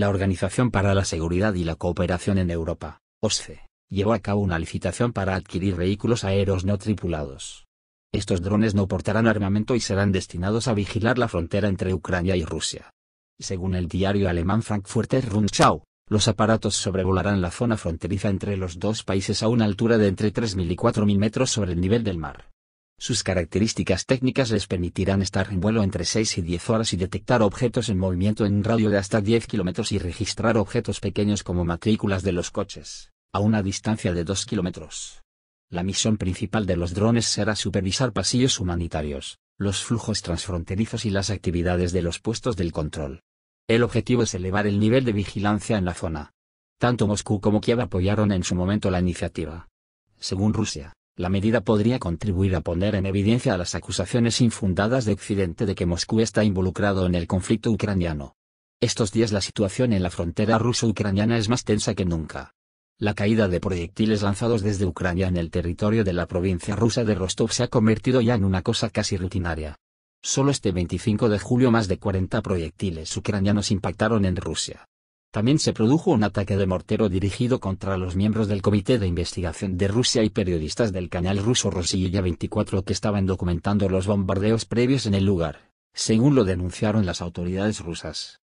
La Organización para la Seguridad y la Cooperación en Europa, OSCE, llevó a cabo una licitación para adquirir vehículos aéreos no tripulados. Estos drones no portarán armamento y serán destinados a vigilar la frontera entre Ucrania y Rusia. Según el diario alemán Frankfurter Rundschau, los aparatos sobrevolarán la zona fronteriza entre los dos países a una altura de entre 3.000 y 4.000 metros sobre el nivel del mar. Sus características técnicas les permitirán estar en vuelo entre 6 y 10 horas y detectar objetos en movimiento en un radio de hasta 10 kilómetros y registrar objetos pequeños como matrículas de los coches, a una distancia de 2 kilómetros. La misión principal de los drones será supervisar pasillos humanitarios, los flujos transfronterizos y las actividades de los puestos del control. El objetivo es elevar el nivel de vigilancia en la zona. Tanto Moscú como Kiev apoyaron en su momento la iniciativa. Según Rusia, la medida podría contribuir a poner en evidencia las acusaciones infundadas de Occidente de que Moscú está involucrado en el conflicto ucraniano. Estos días la situación en la frontera ruso-ucraniana es más tensa que nunca. La caída de proyectiles lanzados desde Ucrania en el territorio de la provincia rusa de Rostov se ha convertido ya en una cosa casi rutinaria. Solo este 25 de julio más de 40 proyectiles ucranianos impactaron en Rusia. También se produjo un ataque de mortero dirigido contra los miembros del Comité de Investigación de Rusia y periodistas del canal ruso Rosilla 24 que estaban documentando los bombardeos previos en el lugar, según lo denunciaron las autoridades rusas.